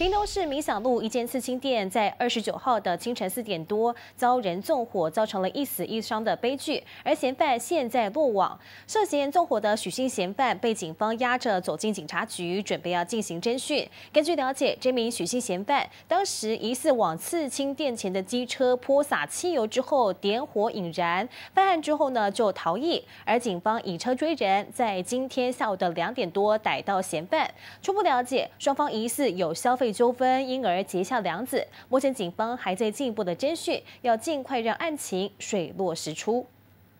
屏东市民享路一间刺青店，在二十九号的清晨四点多遭人纵火，造成了一死一伤的悲剧。而嫌犯现在落网，涉嫌纵火的许姓嫌犯被警方押着走进警察局，准备要进行侦讯。根据了解，这名许姓嫌犯当时疑似往刺青店前的机车泼洒汽油之后点火引燃，犯案之后呢就逃逸，而警方以车追人，在今天下午的两点多逮到嫌犯。初步了解，双方疑似有消费。纠纷，因而结下梁子。目前警方还在进一步的侦讯，要尽快让案情水落石出。